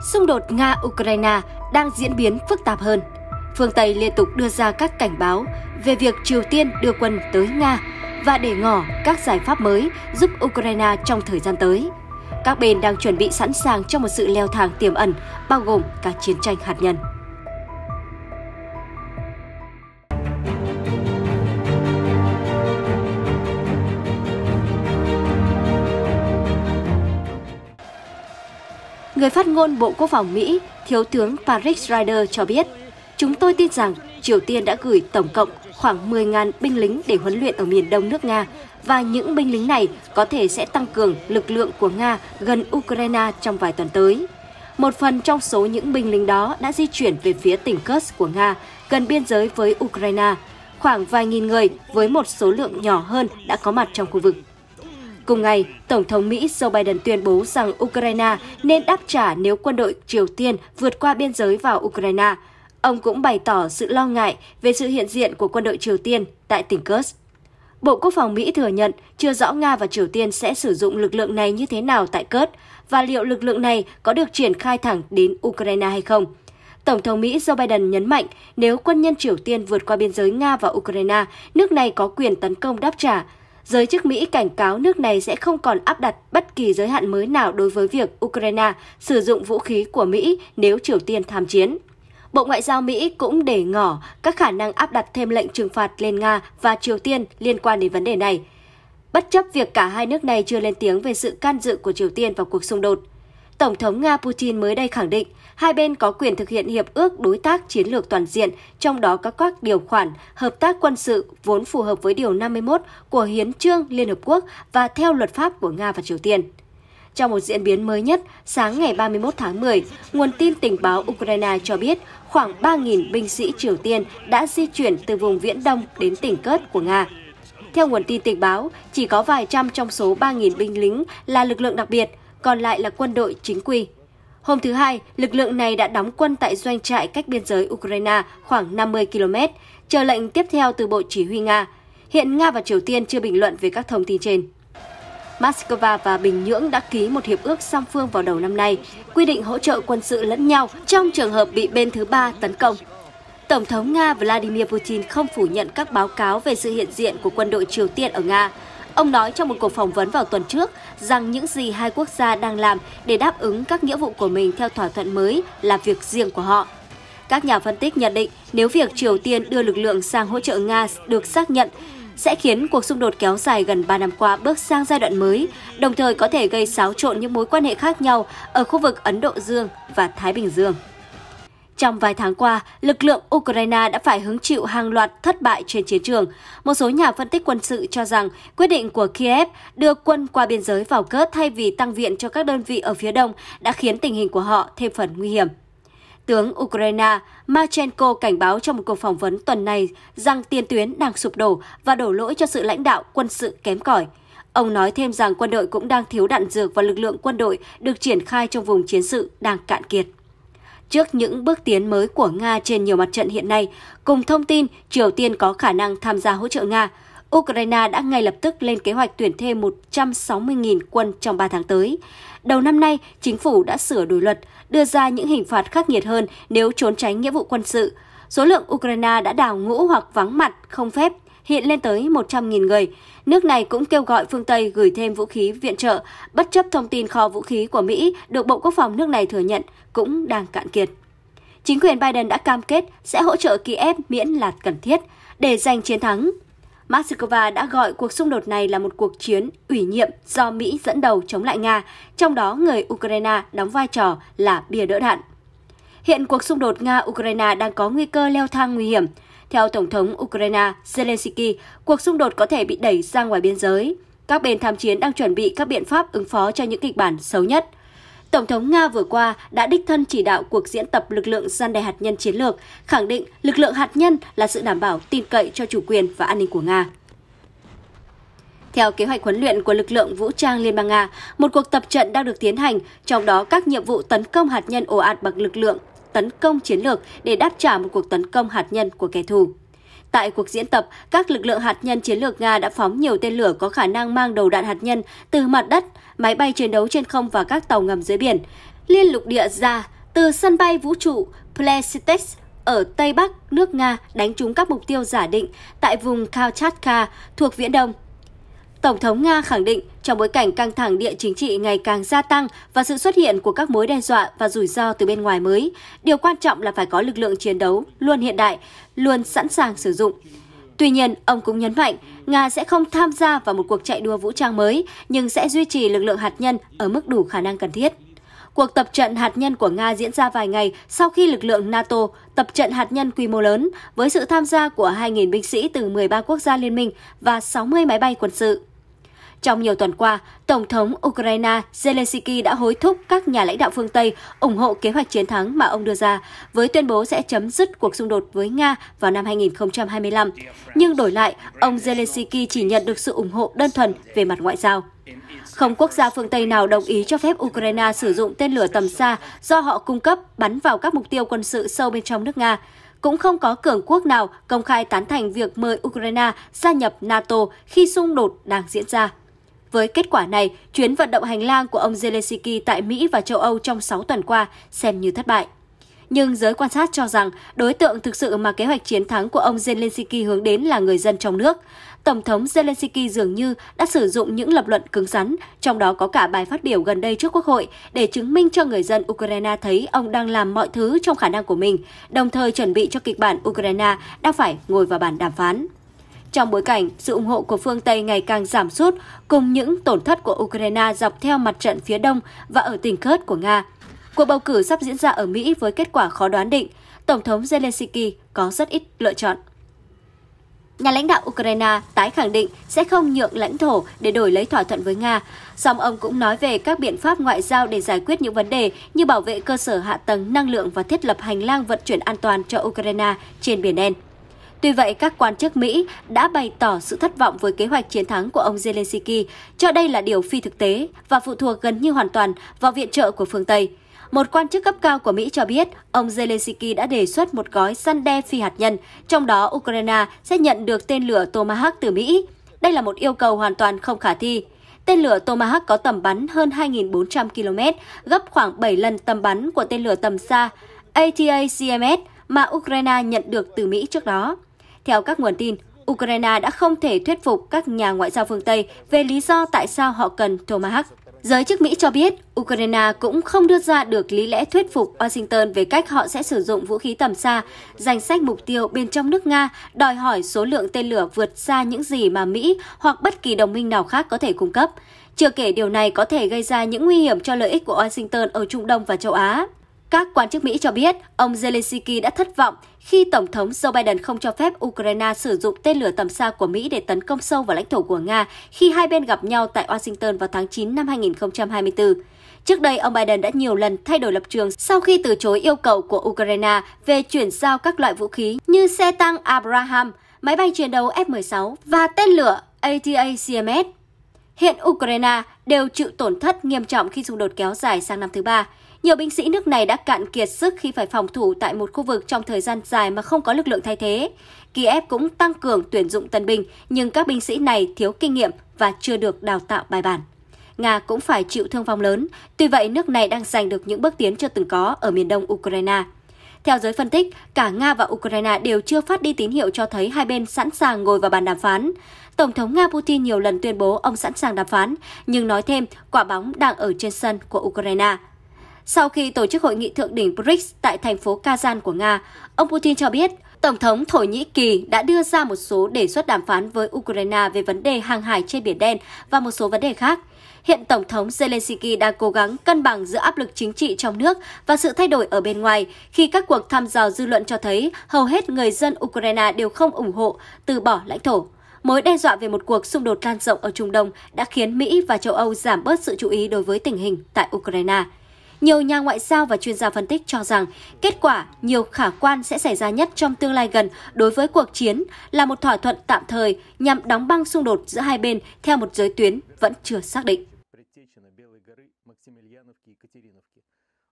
xung đột Nga-Ukraine đang diễn biến phức tạp hơn. Phương Tây liên tục đưa ra các cảnh báo về việc Triều Tiên đưa quân tới Nga và để ngỏ các giải pháp mới giúp Ukraine trong thời gian tới. Các bên đang chuẩn bị sẵn sàng cho một sự leo thang tiềm ẩn, bao gồm cả chiến tranh hạt nhân. Người phát ngôn Bộ Quốc phòng Mỹ, Thiếu tướng Patrick Ryder cho biết, chúng tôi tin rằng Triều Tiên đã gửi tổng cộng khoảng 10.000 binh lính để huấn luyện ở miền đông nước Nga và những binh lính này có thể sẽ tăng cường lực lượng của Nga gần Ukraine trong vài tuần tới. Một phần trong số những binh lính đó đã di chuyển về phía tỉnh Kursk của Nga, gần biên giới với Ukraine. Khoảng vài nghìn người với một số lượng nhỏ hơn đã có mặt trong khu vực. Cùng ngày, Tổng thống Mỹ Joe Biden tuyên bố rằng Ukraine nên đáp trả nếu quân đội Triều Tiên vượt qua biên giới vào Ukraine. Ông cũng bày tỏ sự lo ngại về sự hiện diện của quân đội Triều Tiên tại tỉnh Kursk. Bộ Quốc phòng Mỹ thừa nhận chưa rõ Nga và Triều Tiên sẽ sử dụng lực lượng này như thế nào tại Kursk và liệu lực lượng này có được triển khai thẳng đến Ukraine hay không. Tổng thống Mỹ Joe Biden nhấn mạnh nếu quân nhân Triều Tiên vượt qua biên giới Nga và Ukraine, nước này có quyền tấn công đáp trả, Giới chức Mỹ cảnh cáo nước này sẽ không còn áp đặt bất kỳ giới hạn mới nào đối với việc Ukraine sử dụng vũ khí của Mỹ nếu Triều Tiên tham chiến. Bộ Ngoại giao Mỹ cũng để ngỏ các khả năng áp đặt thêm lệnh trừng phạt lên Nga và Triều Tiên liên quan đến vấn đề này. Bất chấp việc cả hai nước này chưa lên tiếng về sự can dự của Triều Tiên vào cuộc xung đột, Tổng thống Nga Putin mới đây khẳng định hai bên có quyền thực hiện hiệp ước đối tác chiến lược toàn diện, trong đó có các điều khoản hợp tác quân sự vốn phù hợp với điều 51 của hiến trương Liên hợp quốc và theo luật pháp của Nga và Triều Tiên. Trong một diễn biến mới nhất, sáng ngày 31 tháng 10, nguồn tin tình báo Ukraine cho biết khoảng 3.000 binh sĩ Triều Tiên đã di chuyển từ vùng Viễn Đông đến tỉnh Cớt của Nga. Theo nguồn tin tình báo, chỉ có vài trăm trong số 3.000 binh lính là lực lượng đặc biệt, còn lại là quân đội chính quy. Hôm thứ Hai, lực lượng này đã đóng quân tại doanh trại cách biên giới Ukraine khoảng 50 km, chờ lệnh tiếp theo từ Bộ Chỉ huy Nga. Hiện Nga và Triều Tiên chưa bình luận về các thông tin trên. Moscow và Bình Nhưỡng đã ký một hiệp ước song phương vào đầu năm nay, quy định hỗ trợ quân sự lẫn nhau trong trường hợp bị bên thứ ba tấn công. Tổng thống Nga Vladimir Putin không phủ nhận các báo cáo về sự hiện diện của quân đội Triều Tiên ở Nga, Ông nói trong một cuộc phỏng vấn vào tuần trước rằng những gì hai quốc gia đang làm để đáp ứng các nghĩa vụ của mình theo thỏa thuận mới là việc riêng của họ. Các nhà phân tích nhận định nếu việc Triều Tiên đưa lực lượng sang hỗ trợ Nga được xác nhận sẽ khiến cuộc xung đột kéo dài gần 3 năm qua bước sang giai đoạn mới, đồng thời có thể gây xáo trộn những mối quan hệ khác nhau ở khu vực Ấn Độ Dương và Thái Bình Dương. Trong vài tháng qua, lực lượng Ukraine đã phải hứng chịu hàng loạt thất bại trên chiến trường. Một số nhà phân tích quân sự cho rằng quyết định của Kiev đưa quân qua biên giới vào cớt thay vì tăng viện cho các đơn vị ở phía đông đã khiến tình hình của họ thêm phần nguy hiểm. Tướng Ukraine Marchenko cảnh báo trong một cuộc phỏng vấn tuần này rằng tiền tuyến đang sụp đổ và đổ lỗi cho sự lãnh đạo quân sự kém cỏi. Ông nói thêm rằng quân đội cũng đang thiếu đạn dược và lực lượng quân đội được triển khai trong vùng chiến sự đang cạn kiệt trước những bước tiến mới của Nga trên nhiều mặt trận hiện nay, cùng thông tin Triều Tiên có khả năng tham gia hỗ trợ Nga, Ukraine đã ngay lập tức lên kế hoạch tuyển thêm 160.000 quân trong 3 tháng tới. Đầu năm nay, chính phủ đã sửa đổi luật, đưa ra những hình phạt khắc nghiệt hơn nếu trốn tránh nghĩa vụ quân sự. Số lượng Ukraine đã đào ngũ hoặc vắng mặt không phép hiện lên tới 100.000 người. Nước này cũng kêu gọi phương Tây gửi thêm vũ khí viện trợ, bất chấp thông tin kho vũ khí của Mỹ được Bộ Quốc phòng nước này thừa nhận cũng đang cạn kiệt. Chính quyền Biden đã cam kết sẽ hỗ trợ Kiev miễn là cần thiết để giành chiến thắng. Moscow đã gọi cuộc xung đột này là một cuộc chiến ủy nhiệm do Mỹ dẫn đầu chống lại Nga, trong đó người Ukraine đóng vai trò là bia đỡ đạn. Hiện cuộc xung đột Nga-Ukraine đang có nguy cơ leo thang nguy hiểm. Theo Tổng thống Ukraine Zelensky, cuộc xung đột có thể bị đẩy ra ngoài biên giới. Các bên tham chiến đang chuẩn bị các biện pháp ứng phó cho những kịch bản xấu nhất. Tổng thống Nga vừa qua đã đích thân chỉ đạo cuộc diễn tập lực lượng gian đe hạt nhân chiến lược, khẳng định lực lượng hạt nhân là sự đảm bảo tin cậy cho chủ quyền và an ninh của Nga. Theo kế hoạch huấn luyện của lực lượng vũ trang Liên bang Nga, một cuộc tập trận đang được tiến hành, trong đó các nhiệm vụ tấn công hạt nhân ồ ạt bằng lực lượng tấn công chiến lược để đáp trả một cuộc tấn công hạt nhân của kẻ thù. Tại cuộc diễn tập, các lực lượng hạt nhân chiến lược Nga đã phóng nhiều tên lửa có khả năng mang đầu đạn hạt nhân từ mặt đất, máy bay chiến đấu trên không và các tàu ngầm dưới biển. Liên lục địa ra từ sân bay vũ trụ Plesetsk ở Tây Bắc nước Nga đánh trúng các mục tiêu giả định tại vùng Kamchatka thuộc Viễn Đông Tổng thống Nga khẳng định trong bối cảnh căng thẳng địa chính trị ngày càng gia tăng và sự xuất hiện của các mối đe dọa và rủi ro từ bên ngoài mới, điều quan trọng là phải có lực lượng chiến đấu luôn hiện đại, luôn sẵn sàng sử dụng. Tuy nhiên, ông cũng nhấn mạnh Nga sẽ không tham gia vào một cuộc chạy đua vũ trang mới, nhưng sẽ duy trì lực lượng hạt nhân ở mức đủ khả năng cần thiết. Cuộc tập trận hạt nhân của Nga diễn ra vài ngày sau khi lực lượng NATO tập trận hạt nhân quy mô lớn với sự tham gia của 2.000 binh sĩ từ 13 quốc gia liên minh và 60 máy bay quân sự. Trong nhiều tuần qua, Tổng thống Ukraine Zelensky đã hối thúc các nhà lãnh đạo phương Tây ủng hộ kế hoạch chiến thắng mà ông đưa ra, với tuyên bố sẽ chấm dứt cuộc xung đột với Nga vào năm 2025. Nhưng đổi lại, ông Zelensky chỉ nhận được sự ủng hộ đơn thuần về mặt ngoại giao. Không quốc gia phương Tây nào đồng ý cho phép Ukraine sử dụng tên lửa tầm xa do họ cung cấp bắn vào các mục tiêu quân sự sâu bên trong nước Nga. Cũng không có cường quốc nào công khai tán thành việc mời Ukraine gia nhập NATO khi xung đột đang diễn ra. Với kết quả này, chuyến vận động hành lang của ông Zelensky tại Mỹ và châu Âu trong 6 tuần qua xem như thất bại. Nhưng giới quan sát cho rằng đối tượng thực sự mà kế hoạch chiến thắng của ông Zelensky hướng đến là người dân trong nước. Tổng thống Zelensky dường như đã sử dụng những lập luận cứng rắn, trong đó có cả bài phát biểu gần đây trước Quốc hội để chứng minh cho người dân Ukraine thấy ông đang làm mọi thứ trong khả năng của mình, đồng thời chuẩn bị cho kịch bản Ukraine đang phải ngồi vào bàn đàm phán. Trong bối cảnh sự ủng hộ của phương Tây ngày càng giảm sút cùng những tổn thất của Ukraine dọc theo mặt trận phía đông và ở tỉnh Kurt của Nga. Cuộc bầu cử sắp diễn ra ở Mỹ với kết quả khó đoán định. Tổng thống Zelensky có rất ít lựa chọn. Nhà lãnh đạo Ukraine tái khẳng định sẽ không nhượng lãnh thổ để đổi lấy thỏa thuận với Nga. Song ông cũng nói về các biện pháp ngoại giao để giải quyết những vấn đề như bảo vệ cơ sở hạ tầng năng lượng và thiết lập hành lang vận chuyển an toàn cho Ukraine trên Biển Đen. Tuy vậy, các quan chức Mỹ đã bày tỏ sự thất vọng với kế hoạch chiến thắng của ông Zelensky, cho đây là điều phi thực tế và phụ thuộc gần như hoàn toàn vào viện trợ của phương Tây. Một quan chức cấp cao của Mỹ cho biết, ông Zelensky đã đề xuất một gói săn đe phi hạt nhân, trong đó Ukraine sẽ nhận được tên lửa Tomahawk từ Mỹ. Đây là một yêu cầu hoàn toàn không khả thi. Tên lửa Tomahawk có tầm bắn hơn 2.400 km, gấp khoảng 7 lần tầm bắn của tên lửa tầm xa atacms mà Ukraine nhận được từ Mỹ trước đó. Theo các nguồn tin, Ukraine đã không thể thuyết phục các nhà ngoại giao phương Tây về lý do tại sao họ cần Tomahawk. Giới chức Mỹ cho biết, Ukraine cũng không đưa ra được lý lẽ thuyết phục Washington về cách họ sẽ sử dụng vũ khí tầm xa. Danh sách mục tiêu bên trong nước Nga đòi hỏi số lượng tên lửa vượt xa những gì mà Mỹ hoặc bất kỳ đồng minh nào khác có thể cung cấp. Chưa kể điều này có thể gây ra những nguy hiểm cho lợi ích của Washington ở Trung Đông và châu Á. Các quan chức Mỹ cho biết ông Zelensky đã thất vọng khi Tổng thống Joe Biden không cho phép Ukraine sử dụng tên lửa tầm xa của Mỹ để tấn công sâu vào lãnh thổ của Nga khi hai bên gặp nhau tại Washington vào tháng 9 năm 2024. Trước đây, ông Biden đã nhiều lần thay đổi lập trường sau khi từ chối yêu cầu của Ukraine về chuyển giao các loại vũ khí như xe tăng Abraham, máy bay chiến đấu F-16 và tên lửa ATACMS. Hiện Ukraine đều chịu tổn thất nghiêm trọng khi xung đột kéo dài sang năm thứ ba. Nhiều binh sĩ nước này đã cạn kiệt sức khi phải phòng thủ tại một khu vực trong thời gian dài mà không có lực lượng thay thế. Kiev cũng tăng cường tuyển dụng tân binh, nhưng các binh sĩ này thiếu kinh nghiệm và chưa được đào tạo bài bản. Nga cũng phải chịu thương vong lớn, tuy vậy nước này đang giành được những bước tiến chưa từng có ở miền đông Ukraine. Theo giới phân tích, cả Nga và Ukraine đều chưa phát đi tín hiệu cho thấy hai bên sẵn sàng ngồi vào bàn đàm phán. Tổng thống Nga Putin nhiều lần tuyên bố ông sẵn sàng đàm phán, nhưng nói thêm quả bóng đang ở trên sân của Ukraine – sau khi tổ chức hội nghị thượng đỉnh BRICS tại thành phố Kazan của Nga, ông Putin cho biết Tổng thống Thổ Nhĩ Kỳ đã đưa ra một số đề xuất đàm phán với Ukraine về vấn đề hàng hải trên Biển Đen và một số vấn đề khác. Hiện Tổng thống Zelensky đang cố gắng cân bằng giữa áp lực chính trị trong nước và sự thay đổi ở bên ngoài khi các cuộc thăm dò dư luận cho thấy hầu hết người dân Ukraine đều không ủng hộ, từ bỏ lãnh thổ mối đe dọa về một cuộc xung đột lan rộng ở Trung Đông đã khiến Mỹ và châu Âu giảm bớt sự chú ý đối với tình hình tại Ukraine. Nhiều nhà ngoại giao và chuyên gia phân tích cho rằng kết quả nhiều khả quan sẽ xảy ra nhất trong tương lai gần đối với cuộc chiến là một thỏa thuận tạm thời nhằm đóng băng xung đột giữa hai bên theo một giới tuyến vẫn chưa xác định.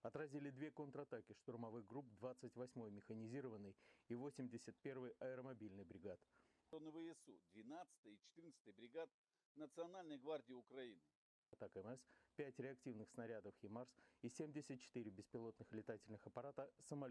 отразили две контратаки штурмовых групп 28-й механизированной и 81-й аэромобильной бригад. ВСУ 12-й и 14-й бригад Национальной гвардии Украины. Так МС, 5 реактивных снарядов «Химарс» и 74 беспилотных летательных аппарата «Самолет».